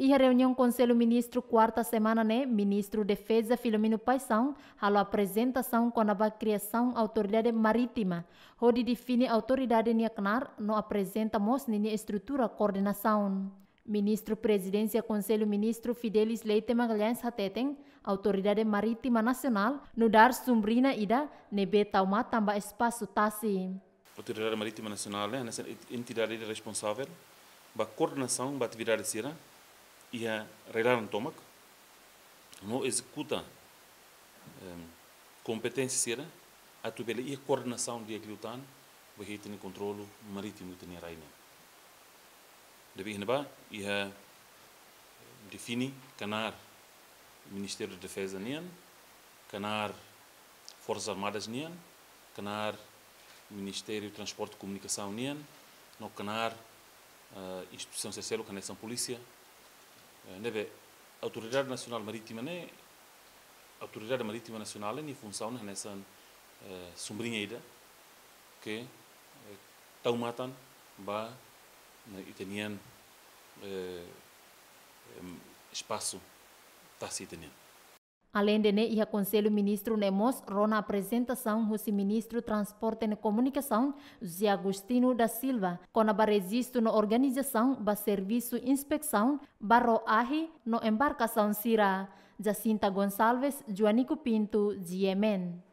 E reunião Conselho Ministro quarta semana, né? Ministro Defesa Filomeno Paixão, a apresentação com a criação autoridade marítima. Onde define autoridade NIACNAR, não apresenta nenhuma estrutura coordenação. Ministro Presidência Conselho Ministro Fidelis Leite Magalhães Hateten, Autoridade Marítima Nacional, no dar Sumbrina Ida, Nebe Tauma Tamba Espaço Tasi. Autoridade Marítima Nacional é né? a entidade responsável pela coordenação da atividade de ia relar în tomac, nu execută um, competențele, atunci ele ia coordonação de eclutan, para ter controle marítimo que tem rainha. De bem, ba, ia defini canar Ministério de Defesa nian, canar Forças Armadas nian, canar Ministério de Transporte e Comunicação nian, no canar uh, instituição social, canar Polícia, neve Autoritatea Națională Maritimă ne Autoritatea Maritimă Națională ni în ne sunt sumbrinheida que taumatan ba na italian espaço tá se Além de ne, aconselho o ministro Nemos Rona apresentação do ministro Transporte e Comunicação, Zé Agostino da Silva, com quando registro na organização ba serviço inspeção barro ahi no embarcação Sira. Jacinta Gonçalves, Joanico Pinto, Diemen.